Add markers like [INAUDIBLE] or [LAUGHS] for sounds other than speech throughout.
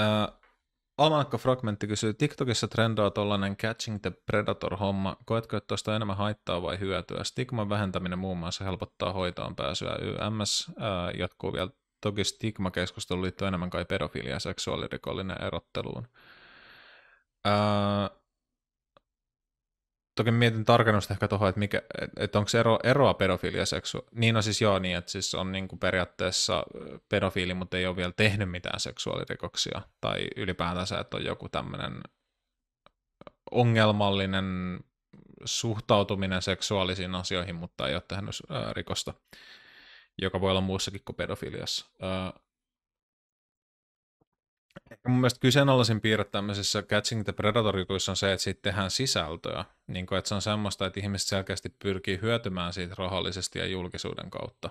Äh, fragmentti kysyy, TikTokissa trendaa tollanen catching the predator-homma. Koetko, että tuosta enemmän haittaa vai hyötyä? Stigman vähentäminen muun muassa helpottaa hoitoon pääsyä. YMS äh, jatkuu vielä. Toki stigma-keskustelu liittyy enemmän kai pedofilia ja seksuaalirikollinen erotteluun. Äh, toki mietin tarkennusta ehkä tuohon, että, et, et onko ero, eroa pedofiilia seksu. Niin on siis joo niin, että siis on niin kuin periaatteessa pedofiili, mutta ei ole vielä tehnyt mitään seksuaalirikoksia. Tai ylipäätänsä, että on joku tämmöinen ongelmallinen suhtautuminen seksuaalisiin asioihin, mutta ei ole tehnyt ää, rikosta, joka voi olla muussakin kuin pedofiliassa. Ää, Ehkä mun mielestä kyseenalaisin piirre tämmöisissä Catching the predator on se, että siitä tehdään sisältöä. Niin kuin, että se on semmoista, että ihmiset selkeästi pyrkii hyötymään siitä rahallisesti ja julkisuuden kautta.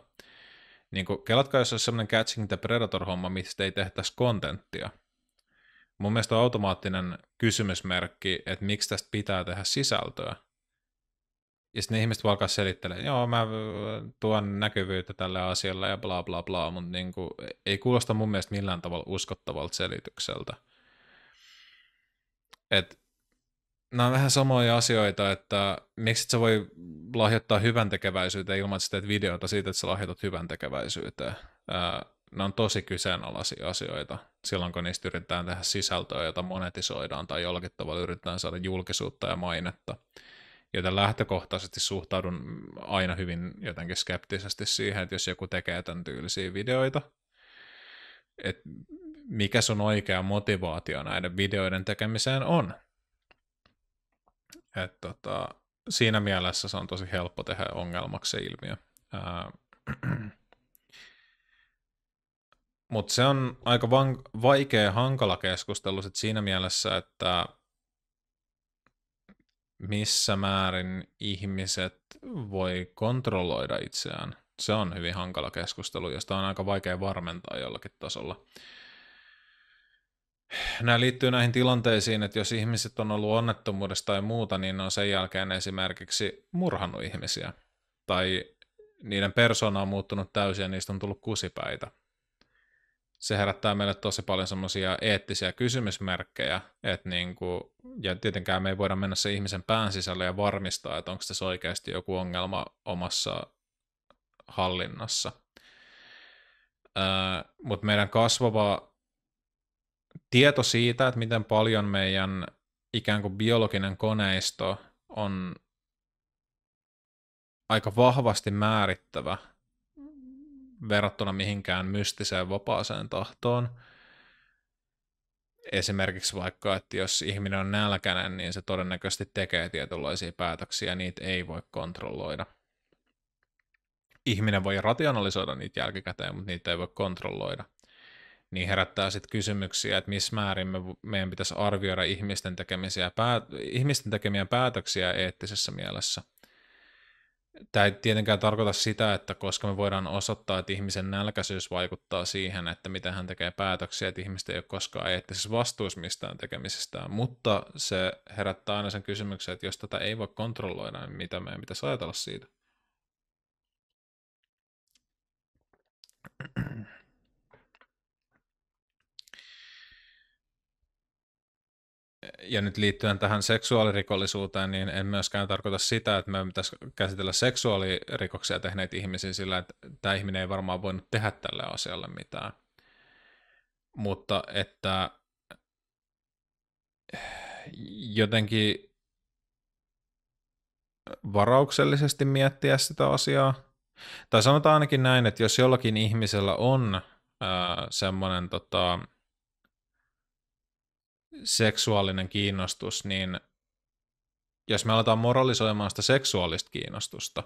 Niin kuin, kelatkaa, jos olisi semmoinen Catching the Predator-homma, mistä ei tehtäisi kontenttia. Mun mielestä on automaattinen kysymysmerkki, että miksi tästä pitää tehdä sisältöä. Ja sitten ihmiset alkaa selittelemään, joo mä äh, tuon näkyvyyttä tällä asialla ja bla bla bla, mutta niin kuin, e, ei kuulosta mun mielestä millään tavalla uskottavalta selitykseltä. Et, nämä on vähän samoja asioita, että miksi et sä voi lahjoittaa hyvän tekeväisyyteen ilman, että sä teet videota siitä, että sä lahjoitat hyvän tekeväisyyteen. Nämä on tosi kyseenalaisia asioita silloin, kun niistä yritetään tehdä sisältöä, jota monetisoidaan tai jollakin tavalla yritetään saada julkisuutta ja mainetta joten lähtökohtaisesti suhtaudun aina hyvin jotenkin skeptisesti siihen, että jos joku tekee tämän tyylisiä videoita, että mikä sun oikea motivaatio näiden videoiden tekemiseen on. Et tota, siinä mielessä se on tosi helppo tehdä ongelmaksi se ilmiö. [CLEARS THROAT] Mutta se on aika van- vaikea, hankala keskustelu sit siinä mielessä, että missä määrin ihmiset voi kontrolloida itseään. Se on hyvin hankala keskustelu, josta on aika vaikea varmentaa jollakin tasolla. Nämä liittyy näihin tilanteisiin, että jos ihmiset on ollut onnettomuudesta tai muuta, niin ne on sen jälkeen esimerkiksi murhannut ihmisiä. Tai niiden persoona on muuttunut täysin ja niistä on tullut kusipäitä se herättää meille tosi paljon semmoisia eettisiä kysymysmerkkejä, että niin kuin, ja tietenkään me ei voida mennä se ihmisen pään sisälle ja varmistaa, että onko tässä oikeasti joku ongelma omassa hallinnassa. Öö, Mutta meidän kasvava tieto siitä, että miten paljon meidän ikään kuin biologinen koneisto on aika vahvasti määrittävä verrattuna mihinkään mystiseen vapaaseen tahtoon. Esimerkiksi vaikka, että jos ihminen on nälkäinen, niin se todennäköisesti tekee tietynlaisia päätöksiä, niitä ei voi kontrolloida. Ihminen voi rationalisoida niitä jälkikäteen, mutta niitä ei voi kontrolloida. Niin herättää sitten kysymyksiä, että missä määrin me, meidän pitäisi arvioida ihmisten, tekemisiä, pää, ihmisten tekemiä päätöksiä eettisessä mielessä – Tämä ei tietenkään tarkoita sitä, että koska me voidaan osoittaa, että ihmisen nälkäisyys vaikuttaa siihen, että miten hän tekee päätöksiä, että ihmiset ei ole koskaan eettisessä vastuussa mistään tekemisestään, mutta se herättää aina sen kysymyksen, että jos tätä ei voi kontrolloida, niin mitä meidän pitäisi ajatella siitä? ja nyt liittyen tähän seksuaalirikollisuuteen, niin en myöskään tarkoita sitä, että me pitäisi käsitellä seksuaalirikoksia tehneitä ihmisiä sillä, että tämä ihminen ei varmaan voinut tehdä tälle asialle mitään. Mutta että jotenkin varauksellisesti miettiä sitä asiaa. Tai sanotaan ainakin näin, että jos jollakin ihmisellä on äh, semmoinen tota, seksuaalinen kiinnostus, niin jos me aletaan moralisoimaan sitä seksuaalista kiinnostusta,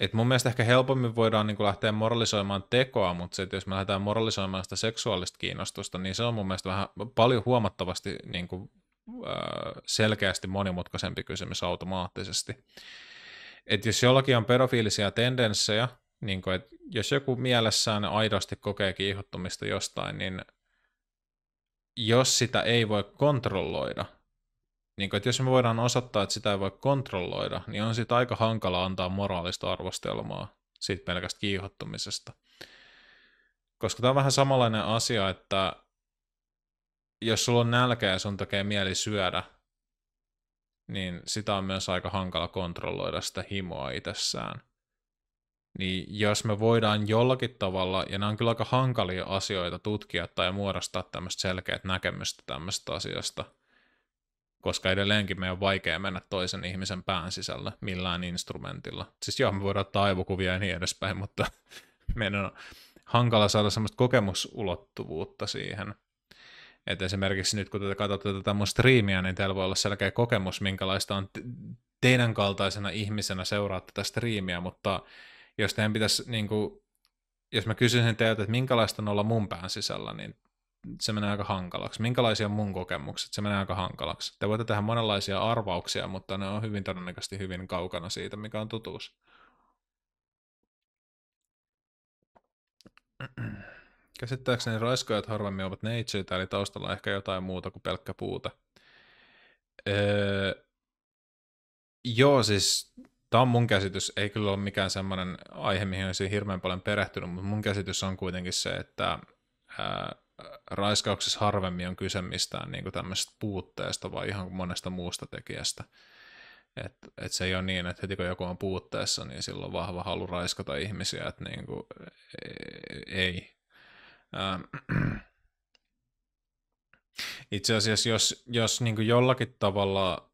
et mun mielestä ehkä helpommin voidaan niin lähteä moralisoimaan tekoa, mutta se, että jos me lähdetään moralisoimaan sitä seksuaalista kiinnostusta, niin se on mun mielestä vähän paljon huomattavasti niin kuin, selkeästi monimutkaisempi kysymys automaattisesti. Et jos jollakin on pedofiilisia tendenssejä, niin kuin, jos joku mielessään aidosti kokee kiihottumista jostain, niin jos sitä ei voi kontrolloida, niin kun, että jos me voidaan osoittaa, että sitä ei voi kontrolloida, niin on siitä aika hankala antaa moraalista arvostelmaa siitä pelkästä kiihottumisesta. Koska tämä on vähän samanlainen asia, että jos sulla on nälkä ja sun tekee mieli syödä, niin sitä on myös aika hankala kontrolloida sitä himoa itsessään niin jos me voidaan jollakin tavalla, ja nämä on kyllä aika hankalia asioita tutkia tai muodostaa tämmöistä selkeät näkemystä tämmöistä asiasta, koska edelleenkin meidän on vaikea mennä toisen ihmisen pään sisällä millään instrumentilla. Siis joo, me voidaan ottaa aivokuvia ja niin edespäin, mutta [LAUGHS] meidän on hankala saada semmoista kokemusulottuvuutta siihen. Et esimerkiksi nyt kun te katsotte tätä mun striimiä, niin teillä voi olla selkeä kokemus, minkälaista on teidän kaltaisena ihmisenä seuraa tätä striimiä, mutta jos teidän pitäisi, niin kuin, jos mä kysyisin teiltä, että minkälaista on olla mun pään sisällä, niin se menee aika hankalaksi. Minkälaisia on mun kokemukset? Se menee aika hankalaksi. Te voitte tehdä monenlaisia arvauksia, mutta ne on hyvin todennäköisesti hyvin kaukana siitä, mikä on tutuus. Käsittääkseni raiskojat harvemmin ovat neitsyitä, eli taustalla ehkä jotain muuta kuin pelkkä puuta. Öö, joo, siis tämä on mun käsitys, ei kyllä ole mikään semmoinen aihe, mihin olisin hirveän paljon perehtynyt, mutta mun käsitys on kuitenkin se, että ää, raiskauksessa harvemmin on kyse mistään niin tämmöisestä puutteesta, vaan ihan monesta muusta tekijästä. Et, et se ei ole niin, että heti kun joku on puutteessa, niin silloin on vahva halu raiskata ihmisiä, että niin kuin, e, ei. Ää, [CLEARS THROAT] itse asiassa, jos, jos niin jollakin tavalla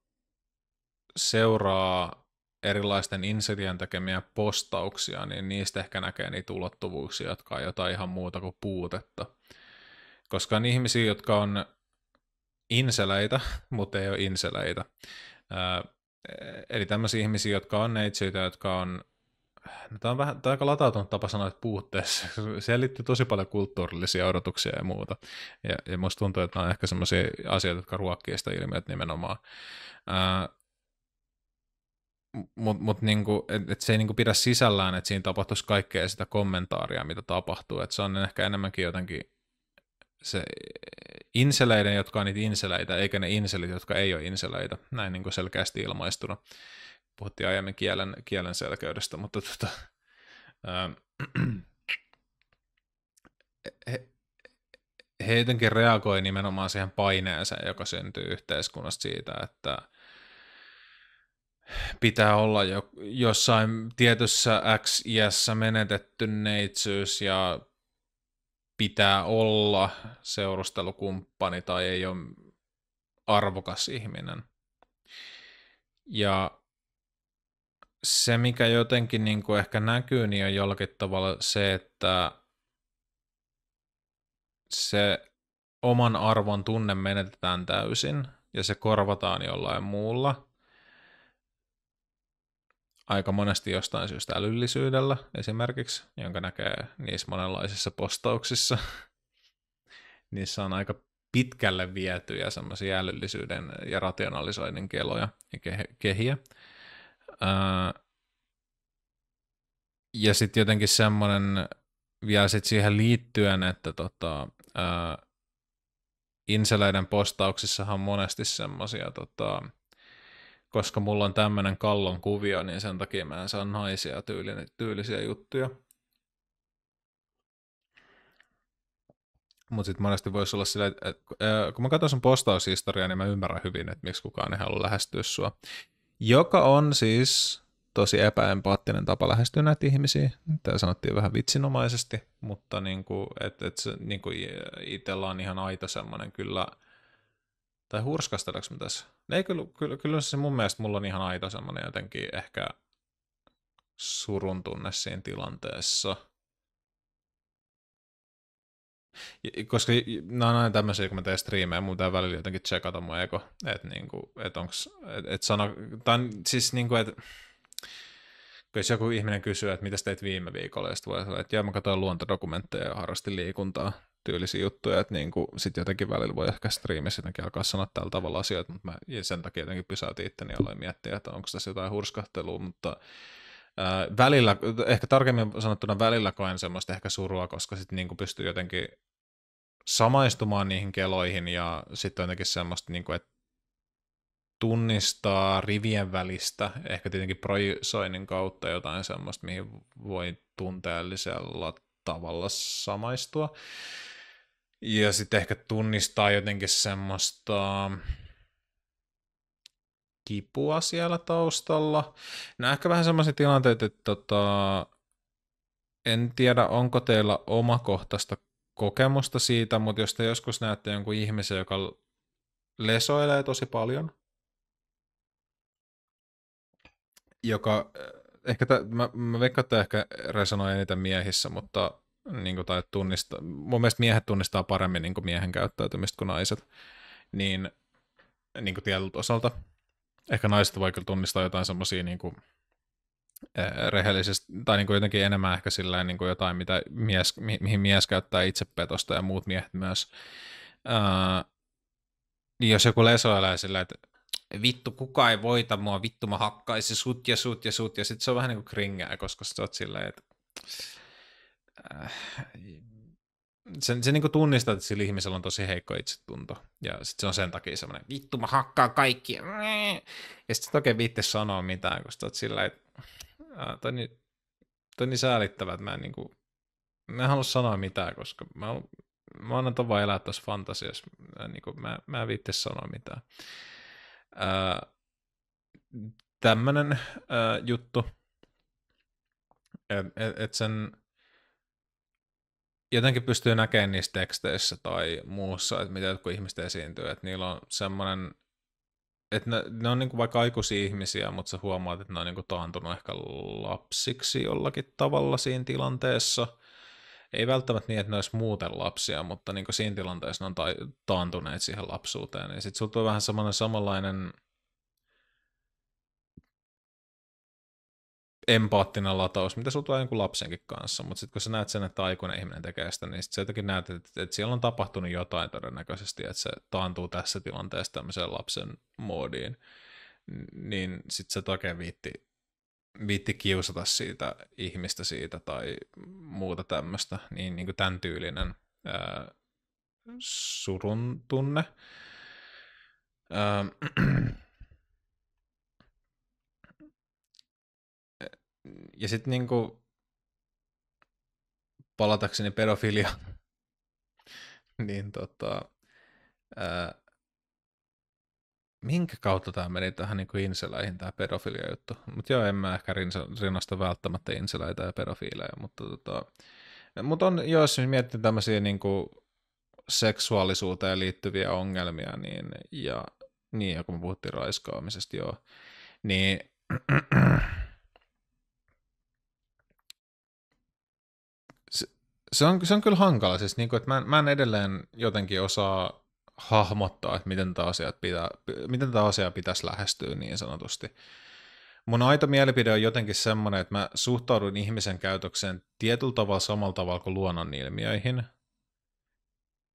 seuraa erilaisten inserien tekemiä postauksia, niin niistä ehkä näkee niitä ulottuvuuksia, jotka on jotain ihan muuta kuin puutetta. Koska on ihmisiä, jotka on inseleitä, [LAUGHS] mutta ei ole inseleitä. Eli tämmöisiä ihmisiä, jotka on neitsyitä, jotka on no tämä on vähän tämä on aika latautunut tapa sanoa, että puutteessa. Se [LAUGHS] liittyy tosi paljon kulttuurillisia odotuksia ja muuta. Ja, ja musta tuntuu, että nämä on ehkä sellaisia asioita, jotka ruokkii sitä ilmiötä nimenomaan. Ää, mutta mut niinku, et, et se ei niinku pidä sisällään, että siinä tapahtuisi kaikkea sitä kommentaaria, mitä tapahtuu. Et se on ehkä enemmänkin jotenkin se inseleiden, jotka on niitä inseleitä, eikä ne inselit, jotka ei ole inseleitä. Näin niinku selkeästi ilmaistuna. Puhuttiin aiemmin kielen, kielen selkeydestä, mutta tota, ää, ähm, he, he jotenkin reagoi nimenomaan siihen paineeseen, joka syntyy yhteiskunnasta siitä, että – pitää olla jo, jossain tietyssä x iässä menetetty neitsyys ja pitää olla seurustelukumppani tai ei ole arvokas ihminen. Ja se, mikä jotenkin niin kuin ehkä näkyy, niin on jollakin tavalla se, että se oman arvon tunne menetetään täysin ja se korvataan jollain muulla – aika monesti jostain syystä älyllisyydellä esimerkiksi, jonka näkee niissä monenlaisissa postauksissa. [LAUGHS] Niissä on aika pitkälle vietyjä semmoisia älyllisyyden ja rationalisoinnin keloja ja ke- kehiä. Öö, ja sitten jotenkin semmoinen vielä sit siihen liittyen, että tota, öö, Inseläiden postauksissahan on monesti semmoisia tota, koska mulla on tämmöinen kallon kuvio, niin sen takia mä en saa naisia tyyli, tyylisiä juttuja. Mutta sitten monesti voisi olla sillä, että kun mä katson sun postaushistoriaa, niin mä ymmärrän hyvin, että miksi kukaan ei halua lähestyä sua. Joka on siis tosi epäempaattinen tapa lähestyä näitä ihmisiä. Tämä sanottiin vähän vitsinomaisesti, mutta niinku, et, et niinku itsellä on ihan aito semmoinen kyllä – tai hurskasteleeko mä tässä? Ei, kyllä, kyllä, kyllä se mun mielestä mulla on ihan aito semmoinen jotenkin ehkä surun tunne siinä tilanteessa. Koska nämä on aina tämmöisiä, kun mä teen striimejä, mun tää välillä jotenkin tsekata mun ego, että niinku, et onks, et, et sana, tai siis niinku, että jos joku ihminen kysyy, että mitä teit viime viikolla, ja sitten voi sanoa, että joo, mä katsoin luontodokumentteja ja harrastin liikuntaa, tyylisiä juttuja, että niin kuin, jotenkin välillä voi ehkä striimissä jotenkin alkaa sanoa tällä tavalla asioita, mutta mä sen takia jotenkin pysäytin itteni niin aloin miettiä, että onko tässä jotain hurskahtelua, mutta äh, välillä, ehkä tarkemmin sanottuna välillä koen semmoista ehkä surua, koska sitten niin pystyy jotenkin samaistumaan niihin keloihin ja sitten jotenkin semmoista, niin kuin, että tunnistaa rivien välistä, ehkä tietenkin projisoinnin kautta jotain semmoista, mihin voi tunteellisella tavalla samaistua. Ja sitten ehkä tunnistaa jotenkin semmoista kipua siellä taustalla. Nämä ehkä vähän semmoisia tilanteita, että tota, en tiedä, onko teillä omakohtaista kokemusta siitä, mutta jos te joskus näette jonkun ihmisen, joka lesoilee tosi paljon, joka ehkä tämä, mä, mä veikkaan, että ehkä resonoi eniten miehissä, mutta niin kuin, tai tunnista, mun mielestä miehet tunnistaa paremmin niin kuin miehen käyttäytymistä kuin naiset, niin, niin kuin tietyltä osalta. Ehkä naiset voi kyllä tunnistaa jotain semmoisia niin eh, rehellisesti, tai niin kuin jotenkin enemmän ehkä silleen, niin kuin jotain, mitä mies, mi- mihin mies käyttää itsepetosta ja muut miehet myös. Ää, niin jos joku lesoilee silleen, että vittu, kuka ei voita mua, vittu mä hakkaisin sut ja sut ja sut, ja sit se on vähän niin kuin kringää, koska sä oot silleen, että äh, se, se niin tunnistaa, että sillä ihmisellä on tosi heikko itsetunto. Ja sitten se on sen takia semmoinen, vittu mä hakkaan kaikki. Ja sitten oikein viitte sanoa mitään, koska sä oot sillä, että äh, toi, niin, toi niin säälittävä, että mä en, niin kuin, mä en halua sanoa mitään, koska mä, mä annan ton vaan elää tuossa fantasiassa. Mä, niin kuin, mä, mä en viitte sanoa mitään. Ää, tämmönen juttu, että et, et sen jotenkin pystyy näkemään niissä teksteissä tai muussa, että mitä jotkut ihmiset esiintyy, että niillä on semmoinen, että ne, ne on niinku vaikka aikuisia ihmisiä, mutta sä huomaat, että ne on niinku taantunut ehkä lapsiksi jollakin tavalla siinä tilanteessa – ei välttämättä niin, että ne olisi muuten lapsia, mutta niin siinä tilanteessa ne on ta- taantuneet siihen lapsuuteen. Ja sitten sulla tulee vähän semmoinen samanlainen empaattinen lataus, mitä sulla tulee lapsenkin kanssa, mutta sitten kun sä näet sen, että aikuinen ihminen tekee sitä, niin sitten sä jotenkin näet, että, että siellä on tapahtunut jotain todennäköisesti, että se taantuu tässä tilanteessa tämmöiseen lapsen moodiin, niin sitten se toki viitti viitti kiusata siitä ihmistä siitä tai muuta tämmöistä, niin, niin kuin tämän tyylinen ää, surun tunne. Ää, ja sitten niin kuin, palatakseni pedofilia, [LAUGHS] niin tota, ää, minkä kautta tämä meni tähän niin kuin inseläihin, tämä pedofilia-juttu. Mutta joo, en mä ehkä rinnasta välttämättä inseläitä ja pedofiileja, mutta tota... Mut on, jos miettii tämmöisiä niin kuin seksuaalisuuteen liittyviä ongelmia, niin, ja, niin, ja kun me puhuttiin raiskaamisesta, joo, niin [CLEARS THROAT] se, se, on, se on kyllä hankala, siis niin kuin, että mä, en, mä en edelleen jotenkin osaa hahmottaa, että miten tätä asiaa, pitää, miten tätä asiaa pitäisi lähestyä niin sanotusti. Mun aito mielipide on jotenkin semmoinen, että mä suhtaudun ihmisen käytökseen tietyllä tavalla samalla tavalla kuin luonnon ilmiöihin,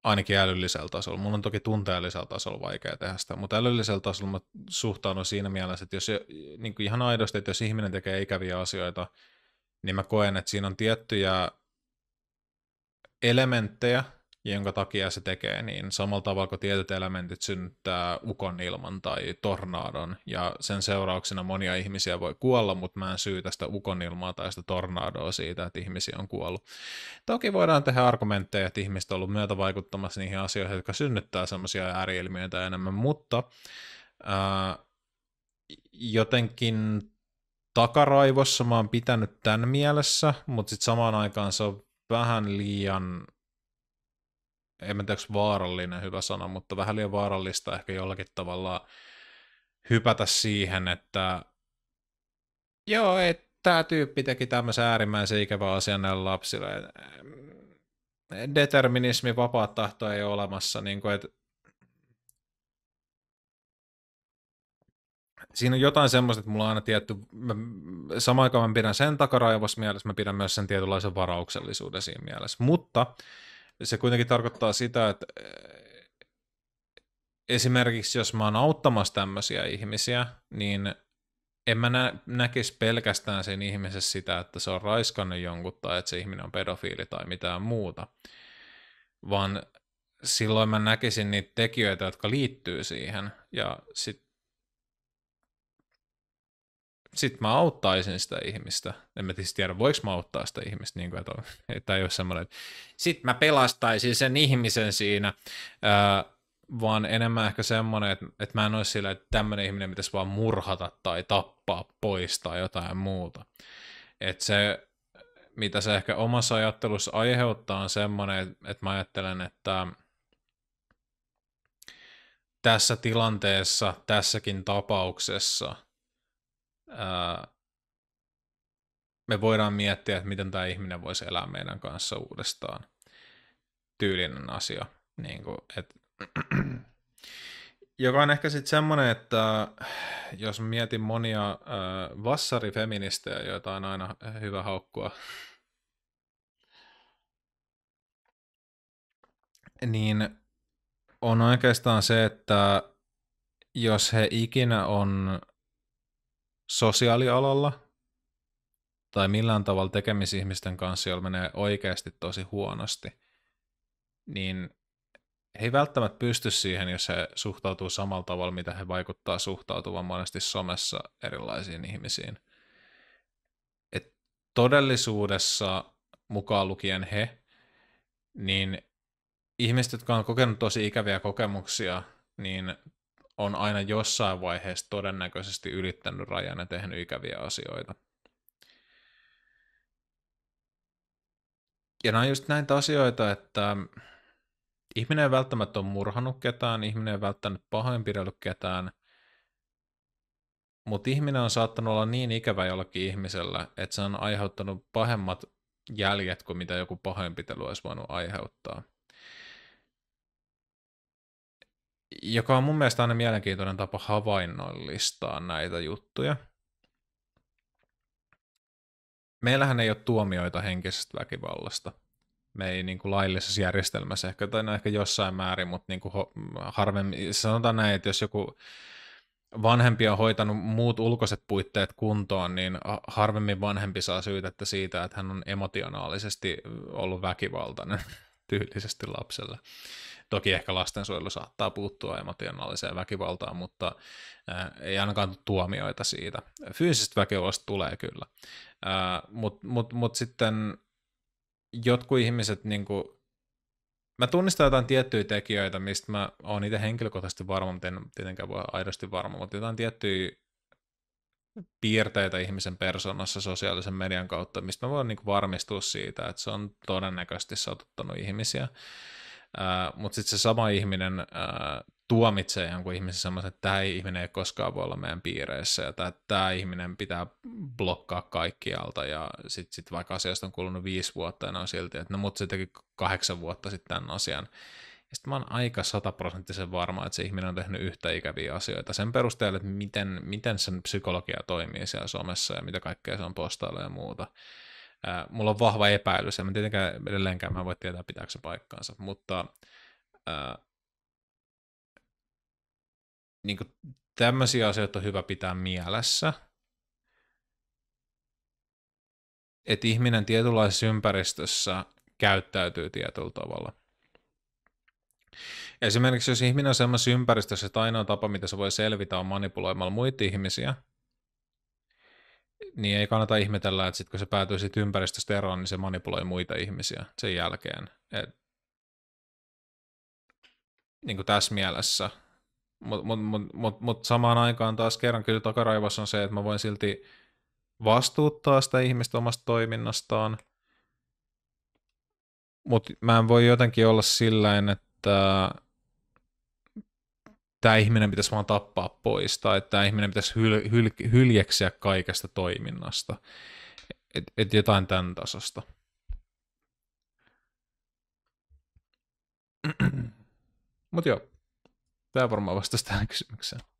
ainakin älyllisellä tasolla. Mun on toki tunteellisella tasolla vaikea tehdä sitä, mutta älyllisellä tasolla mä suhtaudun siinä mielessä, että jos, niin ihan aidosti, että jos ihminen tekee ikäviä asioita, niin mä koen, että siinä on tiettyjä elementtejä, jonka takia se tekee, niin samalla tavalla kuin tietyt elementit synnyttää ukon ilman tai tornaadon, ja sen seurauksena monia ihmisiä voi kuolla, mutta mä en syy tästä ukon ilmaa tai sitä tornaadoa siitä, että ihmisiä on kuollut. Toki voidaan tehdä argumentteja, että ihmiset on ollut vaikuttamassa niihin asioihin, jotka synnyttää semmoisia ääriilmiöitä enemmän, mutta ää, äh, jotenkin takaraivossa mä oon pitänyt tämän mielessä, mutta sitten samaan aikaan se on vähän liian en mä tiedä, vaarallinen hyvä sana, mutta vähän liian vaarallista ehkä jollakin tavalla hypätä siihen, että joo, että tämä tyyppi teki tämmöisen äärimmäisen ikävän asian näille lapsille. Determinismi, vapaa tahto ei ole olemassa. Niin kuin, että Siinä on jotain semmoista, että mulla on aina tietty, mä, samaan aikaan mä pidän sen takaraivossa mielessä, mä pidän myös sen tietynlaisen varauksellisuuden siinä mielessä. Mutta se kuitenkin tarkoittaa sitä, että eh, esimerkiksi jos mä oon auttamassa tämmöisiä ihmisiä, niin en mä nä- näkisi pelkästään sen ihmisessä sitä, että se on raiskannut jonkun tai että se ihminen on pedofiili tai mitään muuta, vaan silloin mä näkisin niitä tekijöitä, jotka liittyy siihen. Ja sit sit mä auttaisin sitä ihmistä. En mä tietysti siis tiedä, voiko mä auttaa sitä ihmistä, niin kuin, että, on, että ei ole semmoinen. Sitten mä pelastaisin sen ihmisen siinä, ää, äh, vaan enemmän ehkä semmoinen, että, että mä en olisi sillä, että tämmöinen ihminen pitäisi vaan murhata tai tappaa pois tai jotain muuta. Et se, mitä se ehkä omassa ajattelussa aiheuttaa, on semmoinen, että mä ajattelen, että tässä tilanteessa, tässäkin tapauksessa – me voidaan miettiä, että miten tämä ihminen voisi elää meidän kanssa uudestaan. Tyylinen asia. Niin kuin, et, [CLEARS THROAT] joka on ehkä sitten semmoinen, että jos mietin monia äh, vassarifeministejä, joita on aina hyvä haukkua, [LAUGHS] niin on oikeastaan se, että jos he ikinä on sosiaalialalla tai millään tavalla tekemisihmisten kanssa, joilla menee oikeasti tosi huonosti, niin he ei välttämättä pysty siihen, jos he suhtautuu samalla tavalla, mitä he vaikuttaa suhtautuvan monesti somessa erilaisiin ihmisiin. Et todellisuudessa, mukaan lukien he, niin ihmiset, jotka on kokenut tosi ikäviä kokemuksia, niin on aina jossain vaiheessa todennäköisesti ylittänyt rajan ja tehnyt ikäviä asioita. Ja nämä on just näitä asioita, että ihminen ei välttämättä ole murhannut ketään, ihminen ei välttämättä pahoinpidellyt ketään, mutta ihminen on saattanut olla niin ikävä jollakin ihmisellä, että se on aiheuttanut pahemmat jäljet kuin mitä joku pahoinpitely olisi voinut aiheuttaa – joka on mun mielestä aina mielenkiintoinen tapa havainnollistaa näitä juttuja. Meillähän ei ole tuomioita henkisestä väkivallasta. Me ei niin kuin laillisessa järjestelmässä ehkä, tai no ehkä jossain määrin, mutta niin kuin harvemmin, sanotaan näin, että jos joku vanhempi on hoitanut muut ulkoiset puitteet kuntoon, niin harvemmin vanhempi saa syytettä siitä, että hän on emotionaalisesti ollut väkivaltainen [LAUGHS] tyylisesti lapselle. Toki ehkä lastensuojelu saattaa puuttua emotionaaliseen väkivaltaan, mutta ää, ei ainakaan tuomioita siitä. Fyysisestä väkivallasta tulee kyllä, mutta mut, mut sitten jotkut ihmiset niin kuin, mä tunnistan jotain tiettyjä tekijöitä, mistä mä oon itse henkilökohtaisesti varma, mutta en tietenkään voi aidosti varma, mutta jotain tiettyjä piirteitä ihmisen persoonassa sosiaalisen median kautta, mistä mä voin niin varmistua siitä, että se on todennäköisesti satuttanut ihmisiä. Äh, Mutta sitten se sama ihminen ää, äh, tuomitsee jonkun ihmisen semmoisen, että tämä ihminen ei koskaan voi olla meidän piireissä ja tämä, ihminen pitää blokkaa kaikkialta ja sitten sit vaikka asiasta on kulunut viisi vuotta ja ne on silti, että no mut se teki kahdeksan vuotta sitten tämän asian. Ja sitten mä oon aika sataprosenttisen varma, että se ihminen on tehnyt yhtä ikäviä asioita sen perusteella, että miten, miten sen psykologia toimii siellä somessa ja mitä kaikkea se on postailla ja muuta. Äh, mulla on vahva epäilys, en mä tietenkään edelleenkään mä voi tietää pitääkö se paikkaansa, mutta äh, niin kuin, tämmöisiä asioita on hyvä pitää mielessä, että ihminen tietynlaisessa ympäristössä käyttäytyy tietyllä tavalla. Esimerkiksi jos ihminen on sellaisessa ympäristössä, että ainoa tapa, mitä se voi selvitä, on manipuloimalla muita ihmisiä – niin ei kannata ihmetellä, että sit kun se päätyy siitä ympäristöstä eroon, niin se manipuloi muita ihmisiä sen jälkeen. Et, niin kuin tässä mielessä. Mutta mut, mut, mut, mut samaan aikaan taas kerran kyllä takaraivossa on se, että mä voin silti vastuuttaa sitä ihmistä omasta toiminnastaan, mutta mä en voi jotenkin olla sillä että tämä ihminen pitäisi vaan tappaa pois tai että tämä ihminen pitäisi hyl- hyl- hyljeksiä kaikesta toiminnasta. Et, et jotain tämän tasosta. [CLEARS THROAT] Mutta joo, tämä varmaan vastasi tähän kysymykseen.